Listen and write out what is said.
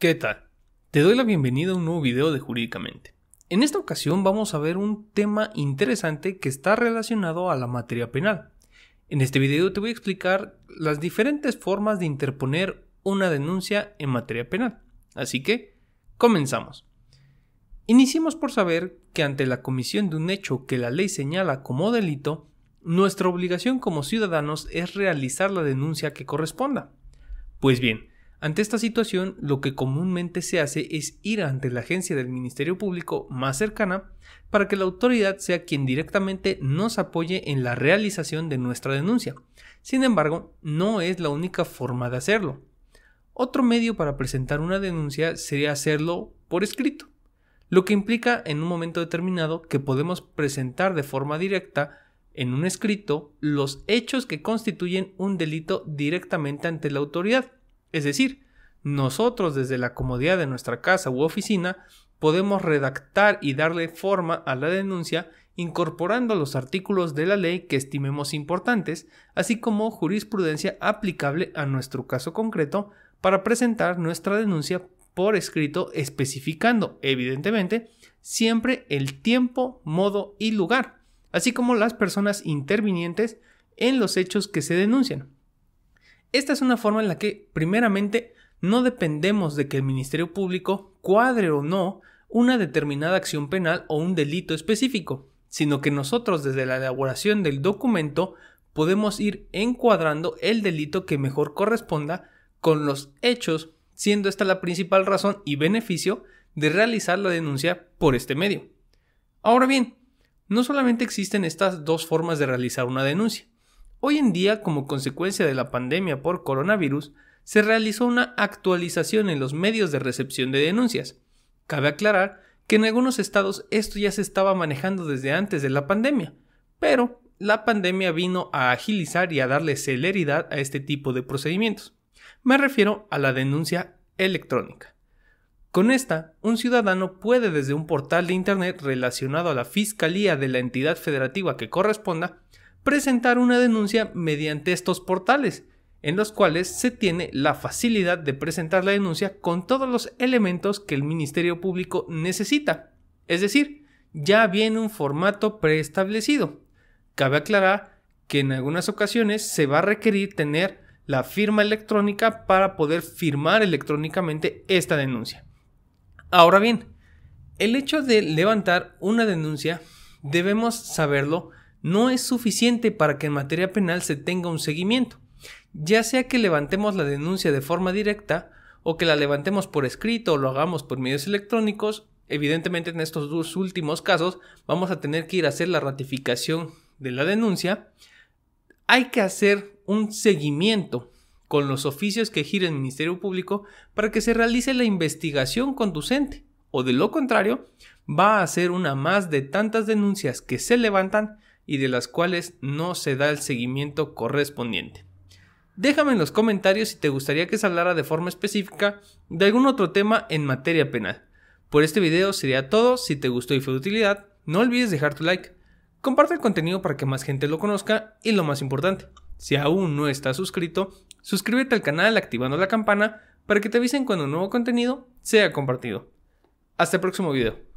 ¿Qué tal? Te doy la bienvenida a un nuevo video de Jurídicamente. En esta ocasión vamos a ver un tema interesante que está relacionado a la materia penal. En este video te voy a explicar las diferentes formas de interponer una denuncia en materia penal. Así que, comenzamos. Iniciemos por saber que ante la comisión de un hecho que la ley señala como delito, nuestra obligación como ciudadanos es realizar la denuncia que corresponda. Pues bien, ante esta situación, lo que comúnmente se hace es ir ante la agencia del Ministerio Público más cercana para que la autoridad sea quien directamente nos apoye en la realización de nuestra denuncia. Sin embargo, no es la única forma de hacerlo. Otro medio para presentar una denuncia sería hacerlo por escrito, lo que implica en un momento determinado que podemos presentar de forma directa en un escrito los hechos que constituyen un delito directamente ante la autoridad es decir, nosotros desde la comodidad de nuestra casa u oficina podemos redactar y darle forma a la denuncia incorporando los artículos de la ley que estimemos importantes, así como jurisprudencia aplicable a nuestro caso concreto para presentar nuestra denuncia por escrito especificando, evidentemente, siempre el tiempo, modo y lugar, así como las personas intervinientes en los hechos que se denuncian. Esta es una forma en la que, primeramente, no dependemos de que el Ministerio Público cuadre o no una determinada acción penal o un delito específico, sino que nosotros desde la elaboración del documento podemos ir encuadrando el delito que mejor corresponda con los hechos, siendo esta la principal razón y beneficio de realizar la denuncia por este medio. Ahora bien, no solamente existen estas dos formas de realizar una denuncia, Hoy en día, como consecuencia de la pandemia por coronavirus, se realizó una actualización en los medios de recepción de denuncias. Cabe aclarar que en algunos estados esto ya se estaba manejando desde antes de la pandemia, pero la pandemia vino a agilizar y a darle celeridad a este tipo de procedimientos. Me refiero a la denuncia electrónica. Con esta, un ciudadano puede desde un portal de Internet relacionado a la Fiscalía de la entidad federativa que corresponda presentar una denuncia mediante estos portales, en los cuales se tiene la facilidad de presentar la denuncia con todos los elementos que el Ministerio Público necesita. Es decir, ya viene un formato preestablecido. Cabe aclarar que en algunas ocasiones se va a requerir tener la firma electrónica para poder firmar electrónicamente esta denuncia. Ahora bien, el hecho de levantar una denuncia debemos saberlo no es suficiente para que en materia penal se tenga un seguimiento, ya sea que levantemos la denuncia de forma directa o que la levantemos por escrito o lo hagamos por medios electrónicos, evidentemente en estos dos últimos casos vamos a tener que ir a hacer la ratificación de la denuncia, hay que hacer un seguimiento con los oficios que gira el Ministerio Público para que se realice la investigación conducente o de lo contrario va a ser una más de tantas denuncias que se levantan y de las cuales no se da el seguimiento correspondiente. Déjame en los comentarios si te gustaría que se hablara de forma específica de algún otro tema en materia penal. Por este video sería todo, si te gustó y fue de utilidad, no olvides dejar tu like, comparte el contenido para que más gente lo conozca y lo más importante, si aún no estás suscrito, suscríbete al canal activando la campana para que te avisen cuando un nuevo contenido sea compartido. Hasta el próximo video.